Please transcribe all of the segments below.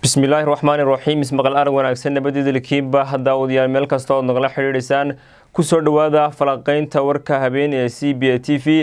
bismillaahi raxmaani raxiim ismaqal aan wanaagsan nabadidalkiiba haddaa wadayaal meel kasta ood nagala xidhiidhaysaan kusoo dhawaada falaqaynta warka habeen ee c b a t v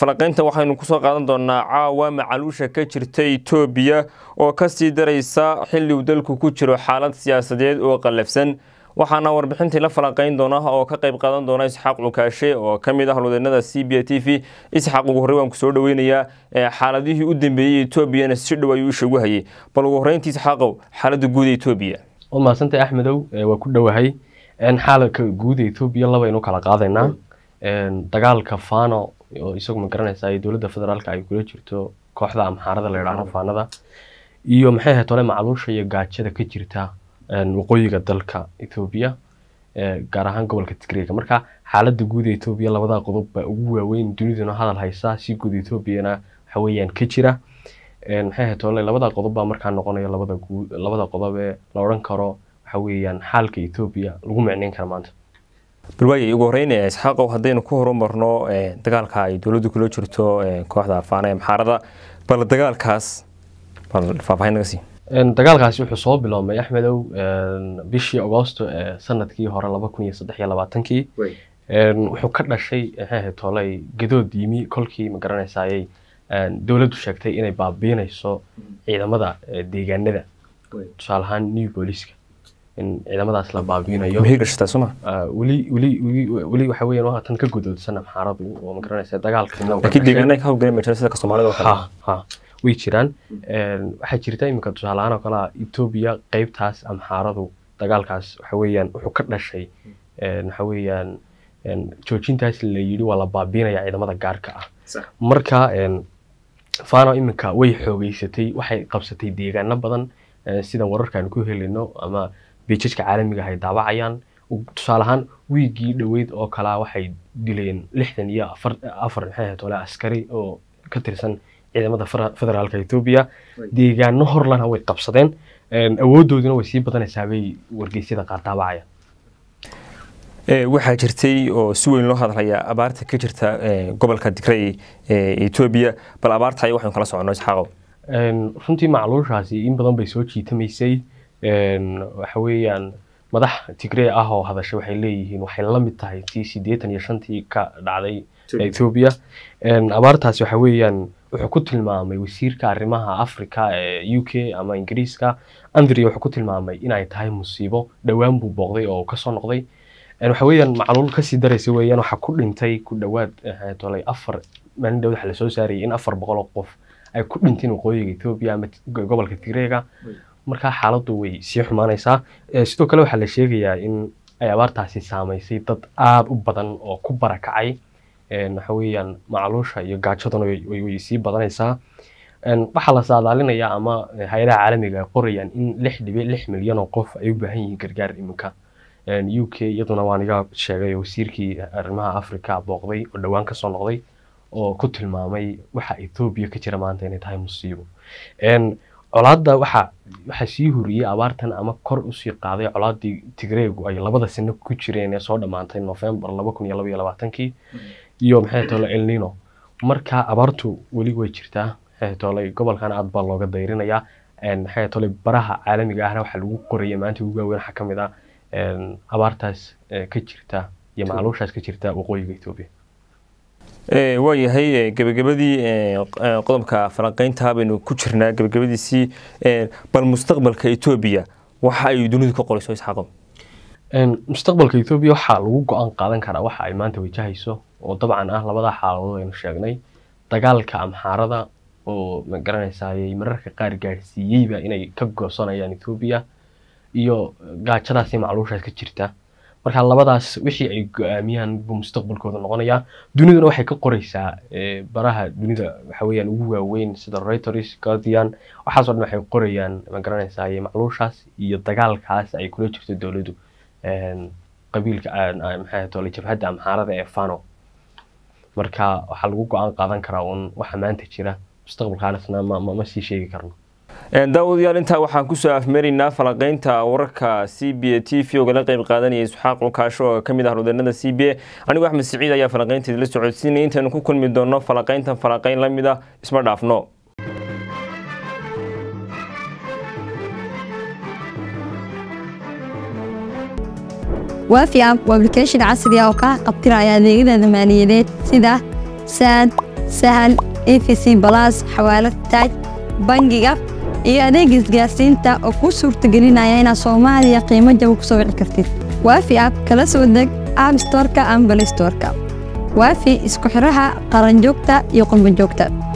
falaqaynta waxaynu kusoo qaadan doonaa caawa macaluusha ka jirta etoobiya oo kasii daraysa xilli uu dalku ku jiro xaalad siyaasadeed oo qallafsan waxaana warbixintii la falanqeyn doona oo ka qayb qaadan doona isxaaq cukaashe oo ka mid ah howlwadeenada c b a t v isxaaq ugu horrey waan kusoo dhoweynayaa xaaladihii u dambeeyey etoobiyana si dhow ayuu isha ugu hayay bal ugu horreyntii isxaaqow xaaladda guud ee etoobiya wa mahadsantay axmedow waa ku dhowahay xaaladka guud ee etoobiya labaynu kala qaadaynaa dagaalka fano oo isagu ma garanaysaa iyo dowladda federaalka ay kula jirto kooxda amxaarada la yidhaahdo fanada iyo maxay ahayd tole macluusha iyo gaajada ka jirta waqooyiga dalka etoobiya gaar ahaan gobolka tigreega marka xaaladda guud ee etoobiya labadaa qodob baa ugu waaweyn duniduna hadal haysaa si guud etoobiyana waxa ka jira maxay ahayd ole labadaa qodob baa markaa noqonaya labada guud labada qodob ee la odhan karo waxa xaalka etoobiya lagu micneyn kara maanta balwaayay ugu horreynaya isxaaqow haddaynu ku horumarno dagaalka ay dowladdu kula jirto kooxda afaana ee maxaarada bal dagaalkaas bal faahfaahin naga sii dagaalkaasi wuxuu soo biloobmay axmedow bishii agosto ee sanadkii hore laba kun iyo saddex iyo labaatankii wuxuu ka dhashay eh, toley gadood yimi kolkii ma garanaysayay dowladdu sheegtay inay baabiinayso ciidamada eh, deegaanada tusaale ahaan new booliska in ciidamadaas la baabiinayo ah, weli weli waa tan ka gudoodsan xaaradu oo ma garanaysa dagaalka ha ha way jiraan waxaa jirta iminka tusaalahaan oo kalea etoobiya qeybtaas amxaaradu dagaalkaas waxaweyaan wuxuu ka dhashay waxaweyaan joojintaas la yidhi waa la baabiinaya ciidamada gaarka ah marka fano iminka way xoogeysatay waxay qabsatay deegaano badan eh, sida wararkaanu ku helino ama bejajka caalamiga ah ay tusaale ahaan wiigii dhoweyd oo kalea waxay dileen lixdan iyo afar maxay ahayd askari oo ka tirsan ciidamada federaalka etoobiya deegaano horlana way qabsadeen awoodoodina way sii badanaysaa bay wargeysyada qaar daawacayaan eh, waxaa jirtay oo si weyn loo hadlayaa abaarta ka jirta eh, gobolka digrey etoobiya eh, bal abaarta ay waxaan kala soconno isxaaqo runtii macluushaasi in badan bay soo jiitamaysay waxa weeyaan madax tigrey ah oo hadasha waxay leeyihiin waxay lamid tahay tii siddeetan iyo shantii ka dhacday etoobiya abaartaasi waxa weeyaan wuxuu ku tilmaamay wasiirka arrimaha africa ee u k ama ingiriiska andria wuxuu ku tilmaamay inay tahay musiibo dhowaan buu booqday oo kasoo noqday waxa macluul kasii daraysa weeyaan waxaa ku dhintay ku dhowaad eh, tolay afar maalin dhow lasoo saarayay in afar boqol oo qof ay ku dhinteen waqooyiga etoobiya ama gobolka tigreega markaa xaaladdu way sii xumaanaysaa eh, sidoo kale waxaa la sheegayaa in ay abaartaasi saameysay dad aada u badan oo ku barakacay waxaweyaan macluusha iyo gaajaduna way sii badanaysaa waxaa la saadaalinaya ama hay-adaha caalamiga qorayaan in lix dhibic lix milyan oo qof ay u baahan yihiin gargaar iminka u k iyaduna waan iga sheegay wasiirkii arrimaha africa booqday oo dhowaan kasoo noqday oo ku tilmaamay waxa ethoobiya ka jira maanta inay tahay musiibo colaadda waxa waxa sii horiyey abaartan ama kor usii qaaday colaadii tigreegu ay labada sano ku jireen ee soo dhammaantay novembar laba kun iyo laba iyo labaatankii iyo maxay tole elnino marka abaartu weli way jirtaa maxay tole gobolkan aad baa looga dayrinayaa maxay baraha caalamiga ahna waxaa lagu qoraya maanta ugu waaweyn waxaa kamid ah abaartaas eh, ka jirta iyo macluushaas ka jirta waqooyiga etoobiya eh, waayahay eh, gebagabadii qodobka falanqeynta baynu ku jirnaa gebagabadiisii bal mustaqbalka etoobiya waxa ay dunidu ka qorayso isxaaqo mustaqbalka etoobiya waxaa lagu go-aan qaadan karaa waxa ay maanta wajahayso oo dabcan ah labada xaaladood aynu sheegnay dagaalka amxaarada oo magaranaysaayey mararka qaar gaadhsiiyeyba inay ka goosanayaan ethoobiya iyo gaajadaasi macluushaas ka jirta marka labadaas wixii ay go-aamiyaan buu mustaqbalkooda noqonayaa duniduna waxay ka qoreysaa baraha dunida waxaweyaan ugu waaweyn sida reuters guardian waxaaso dhan waxay qorayaan magaranaysaay macluushaas iyo dagaalkaas ay kula jirto dowladdu qabiilka ah, maxaa jabhadda amxaarada ee fano marka waxaa lagu go-aan qaadan karaa uun waxa maanta jira mustaqbalkaanasna ma sii sheegi karno daawadayaal intaa waxaan kusoo afmaraynaa falanqeynta wararka c b a t v ogala qayb qaadanaya isxaaq ukaasho oo ka mid ah rudanada c b a anigu axmed siciid ayaa falanqeynteeda la socodsiinaya intaynu ku kulmi doono falanqeyntan falanqeyn la mid ah isma dhaafno waafi app waa ablication casri oo kaa qabtiraya adeegyadaada maaliyadeed sida saad sahal efc balas xawaalad taaj bangiga iyo adeega isgaarsiinta oo kuu suurtagelinaya inaad soomaaliya qiimo jaba ku soo wici kartid waafi app kala soo deg app storka ambalestorka waafi isku xiraha qaranjoogta iyo qumbanjoogta